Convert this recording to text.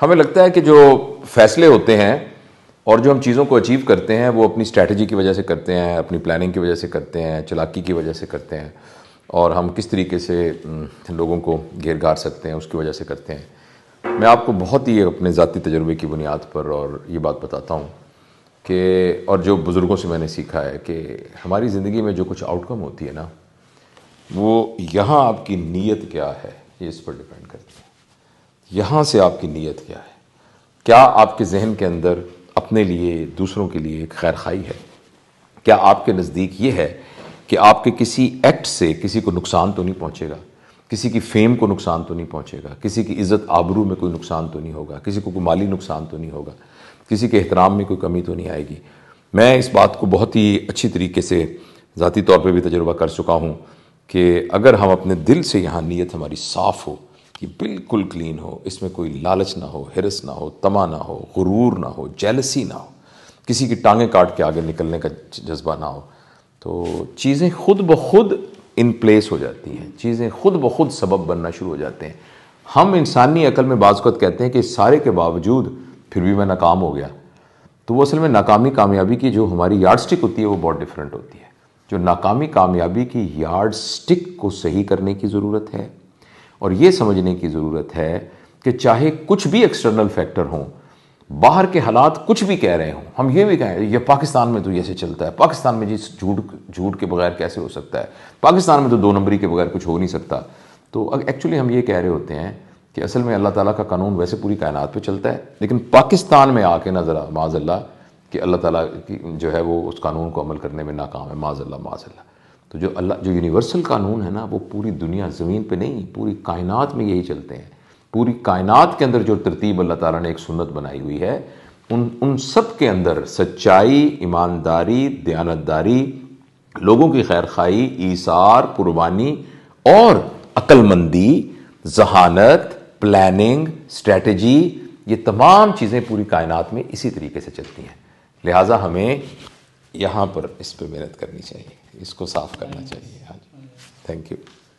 हमें लगता है कि जो फैसले होते हैं और जो हम चीज़ों को अचीव करते हैं वो अपनी स्ट्रैटेजी की वजह से करते हैं अपनी प्लानिंग की वजह से करते हैं चलाकी की वजह से करते हैं और हम किस तरीके से लोगों को घेर गार सकते हैं उसकी वजह से करते हैं मैं आपको बहुत ही अपने ज़ाती तजुर्बे की बुनियाद पर और ये बात बताता हूँ कि और जो बुज़ुर्गों से मैंने सीखा है कि हमारी ज़िंदगी में जो कुछ आउटकम होती है ना वो यहाँ आपकी नीयत क्या है ये इस पर डिपेंड करती है यहाँ से आपकी नीयत क्या है क्या आपके जहन के अंदर अपने लिए दूसरों के लिए एक खैर खाई है क्या आपके नज़दीक ये है कि आपके किसी एक्ट से किसी को नुकसान तो नहीं पहुँचेगा किसी की फेम को नुकसान तो नहीं पहुँचेगा किसी की इज़्ज़त आबरू में कोई नुकसान तो नहीं होगा किसी को कोई माली नुकसान तो नहीं होगा किसी के एहतराम में कोई कमी तो नहीं आएगी मैं इस बात को बहुत ही अच्छी तरीके से ज़ाती तौर पर भी तजुर्बा कर चुका हूँ कि अगर हम अपने दिल से यहाँ नीयत हमारी साफ़ हो कि बिल्कुल क्लीन हो इसमें कोई लालच ना हो हिरस ना हो तमा ना हो गुरूर ना हो जेलसी ना हो किसी की टांगें काट के आगे निकलने का जज्बा ना हो तो चीज़ें खुद ब खुद इन प्लेस हो जाती हैं चीज़ें खुद ब खुद सबब बनना शुरू हो जाते हैं हम इंसानी अकल में बाजकत कहते हैं कि सारे के बावजूद फिर भी मैं नाकाम हो गया तो वो असल में नाकामी कामयाबी की जो हमारी यार्ड स्टिक होती है वो बहुत डिफरेंट होती है जो नाकामी कामयाबी की यार्ड स्टिक को सही करने की ज़रूरत है और ये समझने की ज़रूरत है कि चाहे कुछ भी एक्सटर्नल फैक्टर हों बाहर के हालात कुछ भी कह रहे हों हम ये भी कहें ये पाकिस्तान में तो ऐसे चलता है पाकिस्तान में जी झूठ झूठ के बगैर कैसे हो सकता है पाकिस्तान में तो दो नंबरी के बगैर कुछ हो नहीं सकता तो एक्चुअली हम ये कह रहे होते हैं कि असल में अल्लाह ताला का कानून वैसे पूरी कायनात पे चलता है लेकिन पाकिस्तान में आके ना ज़रा माजल्ला कि अल्लाह ताला की जो है वो उस कानून को अमल करने में नाकाम है माजल्ला माजल्ला तो जो अल्लाह जो यूनिवर्सल कानून है ना वो पूरी दुनिया ज़मीन पे नहीं पूरी कायनात में यही चलते हैं पूरी कायनात के अंदर जो तरतीब अल्लाह ताला ने एक सुन्नत बनाई हुई है उन उन सब के अंदर सच्चाई ईमानदारी दयानतदारी लोगों की खैर खाई ईसार कुर्बानी और अक्लमंदी जहानत प्लानिंग स्ट्रेटजी ये तमाम चीज़ें पूरी कायनात में इसी तरीके से चलती हैं लिहाजा हमें यहाँ पर इस पर मेहनत करनी चाहिए इसको साफ करना चाहिए हाँ जी थैंक यू